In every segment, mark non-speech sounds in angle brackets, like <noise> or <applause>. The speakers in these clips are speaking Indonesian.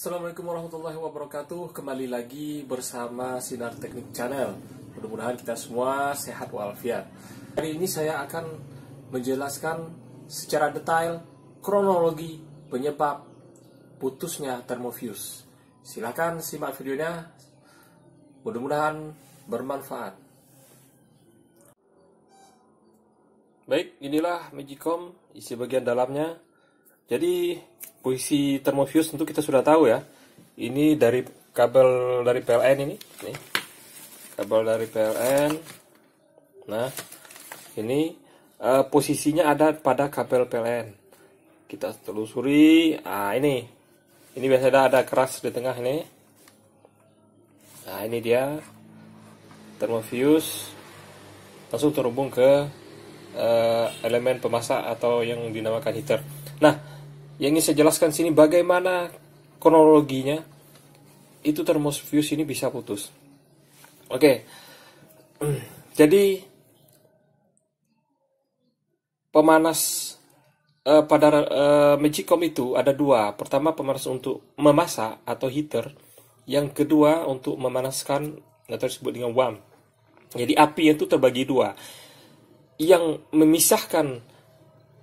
Assalamualaikum warahmatullahi wabarakatuh Kembali lagi bersama Sinar Teknik Channel Mudah-mudahan kita semua sehat walafiat Hari ini saya akan menjelaskan secara detail Kronologi penyebab putusnya termofius. Silahkan simak videonya Mudah-mudahan bermanfaat Baik, inilah Magicom isi bagian dalamnya jadi puisi termofius tentu kita sudah tahu ya. Ini dari kabel dari PLN ini, nih. Kabel dari PLN. Nah, ini uh, posisinya ada pada kabel PLN. Kita telusuri. Ah, ini. Ini biasanya ada keras di tengah ini. Nah, ini dia termofius langsung terhubung ke uh, elemen pemasak atau yang dinamakan heater. Nah, yang ingin saya jelaskan sini bagaimana kronologinya itu termos ini bisa putus oke okay. <clears throat> jadi pemanas uh, pada uh, magicom itu ada dua pertama pemanas untuk memasak atau heater yang kedua untuk memanaskan atau disebut dengan warm jadi api itu terbagi dua yang memisahkan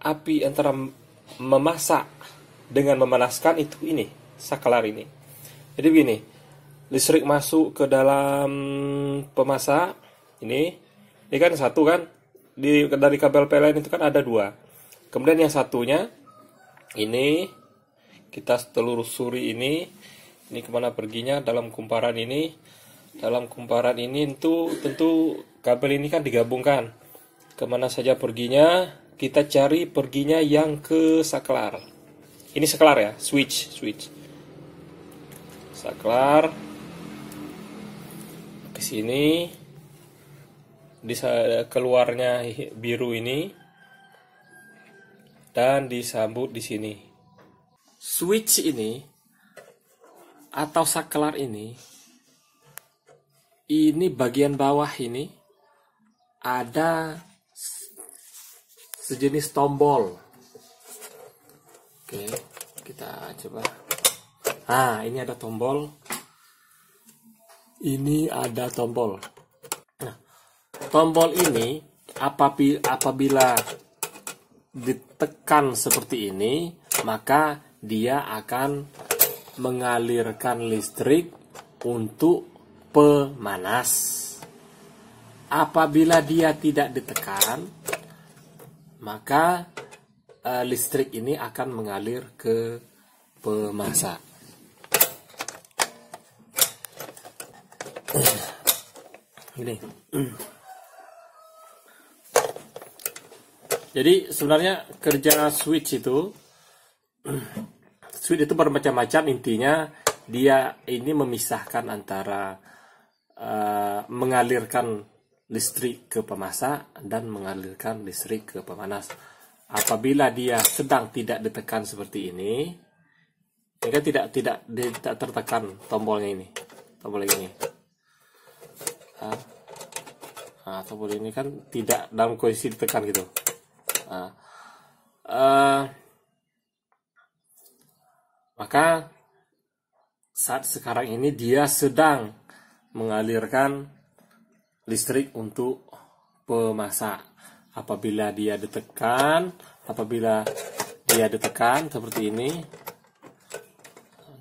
api antara memasak dengan memanaskan itu ini saklar ini. Jadi begini, listrik masuk ke dalam pemasak ini, ini kan satu kan di dari kabel PLN itu kan ada dua. Kemudian yang satunya ini kita telusuri ini, ini kemana perginya dalam kumparan ini, dalam kumparan ini tentu tentu kabel ini kan digabungkan. Kemana saja perginya, kita cari perginya yang ke saklar ini sekelar ya switch switch sekelar ke sini di keluarnya biru ini dan disambut di sini switch ini atau saklar ini ini bagian bawah ini ada sejenis tombol oke kita coba Ah, ini ada tombol ini ada tombol nah tombol ini apabila ditekan seperti ini maka dia akan mengalirkan listrik untuk pemanas apabila dia tidak ditekan maka uh, listrik ini akan mengalir ke pemasak. Ini. Jadi sebenarnya kerja switch itu switch itu bermacam-macam intinya dia ini memisahkan antara uh, mengalirkan listrik ke pemasak dan mengalirkan listrik ke pemanas apabila dia sedang tidak ditekan seperti ini ini kan tidak tidak tidak tertekan tombolnya ini tombol ini nah tombol ini kan tidak dalam kondisi ditekan gitu nah, uh, maka saat sekarang ini dia sedang mengalirkan listrik untuk pemasak apabila dia ditekan apabila dia ditekan seperti ini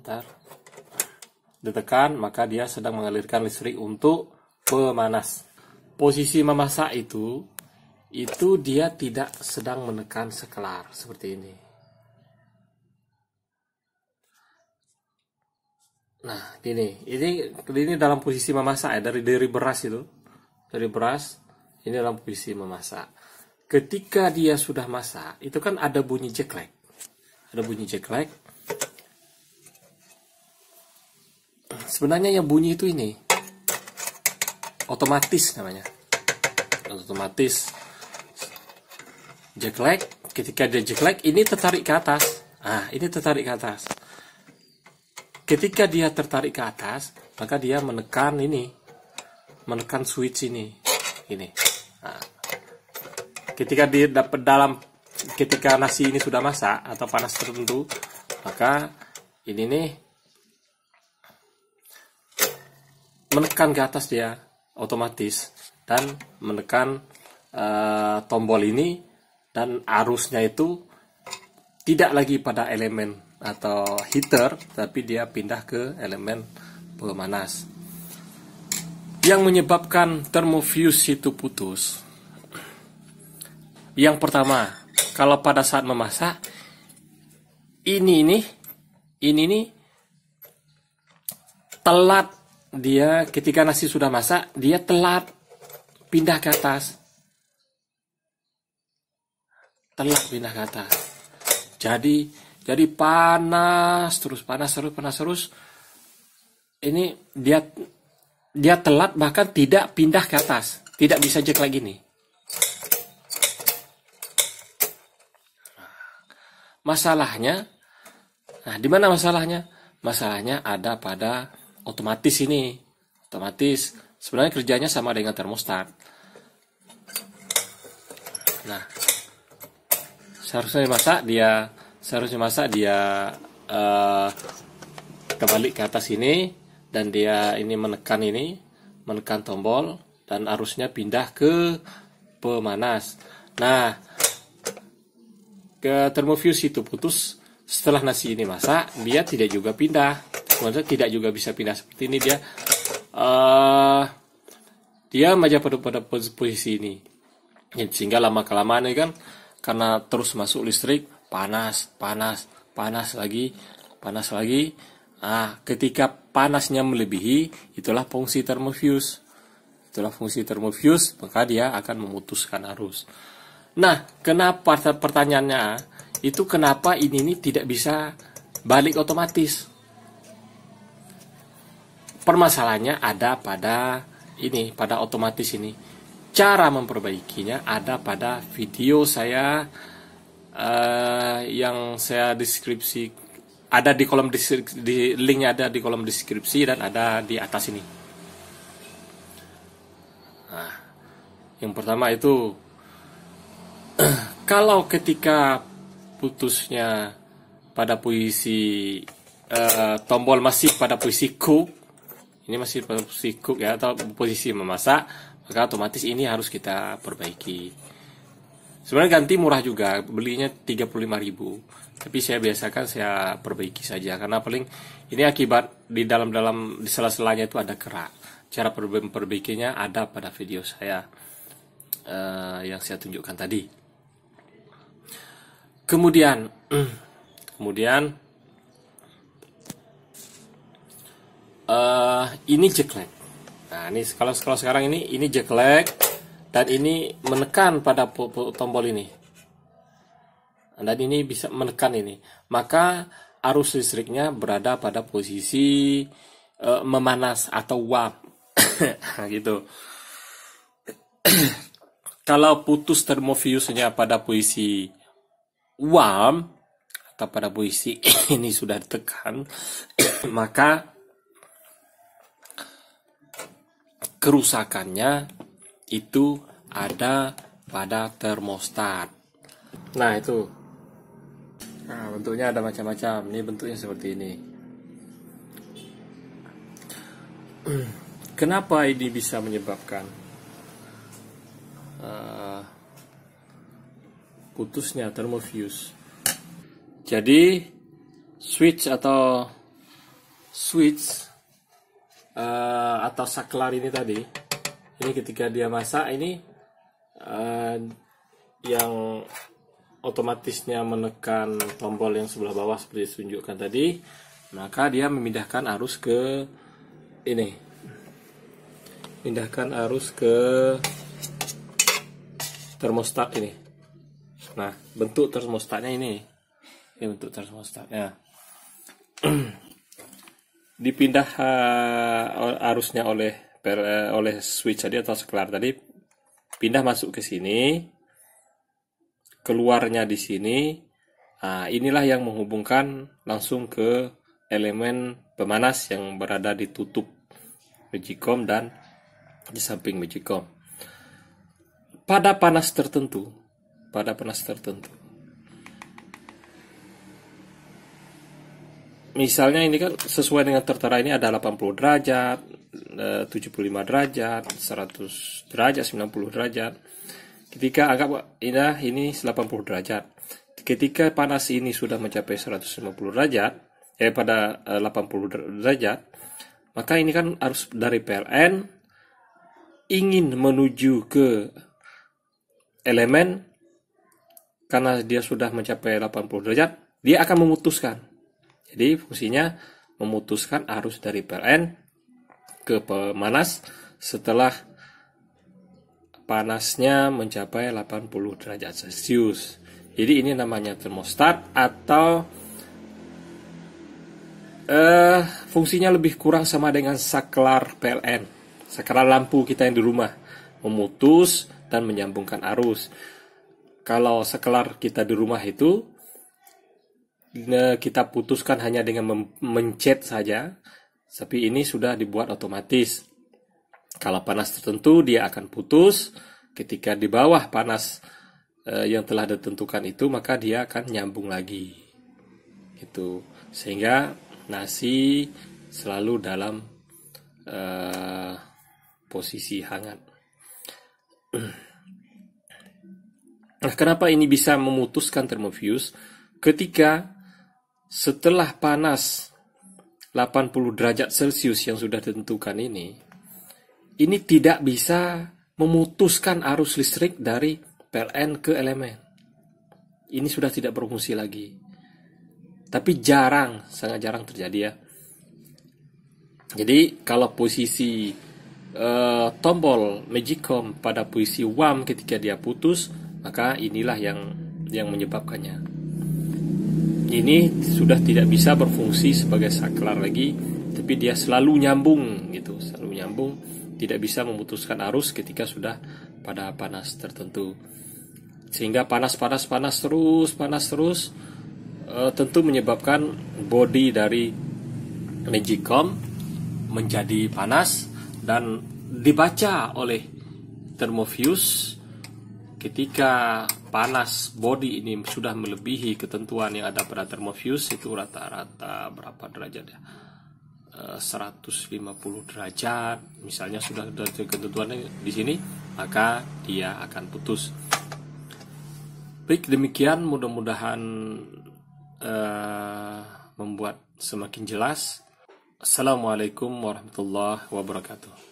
ntar ditekan maka dia sedang mengalirkan listrik untuk pemanas posisi memasak itu itu dia tidak sedang menekan sekelar seperti ini nah ini, ini ini dalam posisi memasak ya dari dari beras itu dari beras ini dalam posisi memasak ketika dia sudah masak itu kan ada bunyi jeklek ada bunyi jeklek sebenarnya yang bunyi itu ini otomatis namanya otomatis jeklek ketika dia jeklek ini tertarik ke atas ah ini tertarik ke atas ketika dia tertarik ke atas maka dia menekan ini menekan switch ini ini nah ketika di dalam ketika nasi ini sudah masak atau panas tertentu maka ini nih menekan ke atas dia otomatis dan menekan e, tombol ini dan arusnya itu tidak lagi pada elemen atau heater tapi dia pindah ke elemen pemanas yang menyebabkan termofuse itu putus yang pertama, kalau pada saat memasak ini ini, ini nih telat dia ketika nasi sudah masak dia telat pindah ke atas telat pindah ke atas jadi jadi panas terus panas terus panas terus ini dia dia telat bahkan tidak pindah ke atas tidak bisa cek lagi nih Masalahnya, nah di mana masalahnya? Masalahnya ada pada otomatis ini. Otomatis sebenarnya kerjanya sama dengan termostat. Nah, seharusnya dimasak dia seharusnya masak dia uh, kebalik ke atas ini dan dia ini menekan ini menekan tombol dan arusnya pindah ke pemanas. Nah, ke termofuse itu putus setelah nasi ini masak dia tidak juga pindah maksudnya tidak juga bisa pindah seperti ini dia uh, dia maja pada pada posisi ini ya, sehingga lama kelamaan ini kan karena terus masuk listrik panas panas panas lagi panas lagi ah ketika panasnya melebihi itulah fungsi termofuse itulah fungsi termofuse maka dia akan memutuskan arus Nah, kenapa pertanyaannya itu kenapa ini ini tidak bisa balik otomatis? Permasalahannya ada pada ini, pada otomatis ini. Cara memperbaikinya ada pada video saya uh, yang saya deskripsi ada di kolom deskripsi, di linknya ada di kolom deskripsi dan ada di atas ini. Nah, yang pertama itu <clears throat> kalau ketika putusnya pada puisi uh, tombol masih pada puisi cook ini masih pada puisi cook ya atau posisi memasak maka otomatis ini harus kita perbaiki sebenarnya ganti murah juga belinya 35.000 tapi saya biasakan saya perbaiki saja karena paling ini akibat di dalam-dalam di sela-selanya itu ada kerak cara perbaikinya ada pada video saya uh, yang saya tunjukkan tadi Kemudian, <clears throat> kemudian uh, ini jelek. Nah, ini kalau kalau sekarang ini ini jelek dan ini menekan pada tombol ini. Dan ini bisa menekan ini. Maka arus listriknya berada pada posisi uh, memanas atau warm. <clears throat> Nah, gitu. <clears throat> Kalau putus termofiusnya pada posisi uam atau pada puisi <coughs> ini sudah ditekan <coughs> maka kerusakannya itu ada pada termostat nah itu nah, bentuknya ada macam-macam ini bentuknya seperti ini <coughs> kenapa ini bisa menyebabkan thermal fuse. Jadi switch atau switch uh, eh, atau saklar ini tadi, ini ketika dia masak ini uh, yang otomatisnya menekan tombol yang sebelah bawah seperti ditunjukkan tadi, maka dia memindahkan arus ke ini, pindahkan arus ke termostat ini Nah, bentuk termostatnya ini. Ini bentuk termostatnya. <clears throat> Dipindah uh, arusnya oleh per, uh, oleh switch tadi atau sekelar tadi pindah masuk ke sini. Keluarnya di sini. Nah, inilah yang menghubungkan langsung ke elemen pemanas yang berada di tutup magicom dan di samping magicom. Pada panas tertentu, pada penas tertentu. Misalnya ini kan sesuai dengan tertera ini ada 80 derajat, 75 eh, derajat, 100 derajat, 90 derajat. Ketika anggap ini ini 80 derajat. Ketika panas ini sudah mencapai 150 derajat, eh pada 80 eh, derajat, maka ini kan harus dari PLN ingin menuju ke elemen karena dia sudah mencapai 80 derajat, dia akan memutuskan. Jadi fungsinya memutuskan arus dari PLN ke pemanas setelah panasnya mencapai 80 derajat Celcius. Jadi ini namanya termostat atau eh, fungsinya lebih kurang sama dengan saklar PLN, saklar lampu kita yang di rumah, memutus dan menyambungkan arus kalau sekelar kita di rumah itu kita putuskan hanya dengan mencet saja, tapi ini sudah dibuat otomatis. Kalau panas tertentu dia akan putus, ketika di bawah panas e, yang telah ditentukan itu maka dia akan nyambung lagi. itu Sehingga nasi selalu dalam eh, posisi hangat. <clears throat> Nah, kenapa ini bisa memutuskan termofius? Ketika setelah panas 80 derajat Celcius yang sudah ditentukan ini, ini tidak bisa memutuskan arus listrik dari PLN ke elemen. Ini sudah tidak berfungsi lagi. Tapi jarang, sangat jarang terjadi ya. Jadi kalau posisi uh, tombol Magicom pada posisi WAM ketika dia putus, maka inilah yang yang menyebabkannya. Ini sudah tidak bisa berfungsi sebagai saklar lagi, tapi dia selalu nyambung gitu, selalu nyambung, tidak bisa memutuskan arus ketika sudah pada panas tertentu. Sehingga panas-panas panas terus, panas terus e, tentu menyebabkan body dari Magicom menjadi panas dan dibaca oleh termofuse ketika panas body ini sudah melebihi ketentuan yang ada pada termofuse itu rata-rata berapa derajat ya 150 eh, derajat misalnya sudah sudah ketentuannya di sini maka dia akan putus baik demikian mudah-mudahan uh, membuat semakin jelas Assalamualaikum warahmatullahi wabarakatuh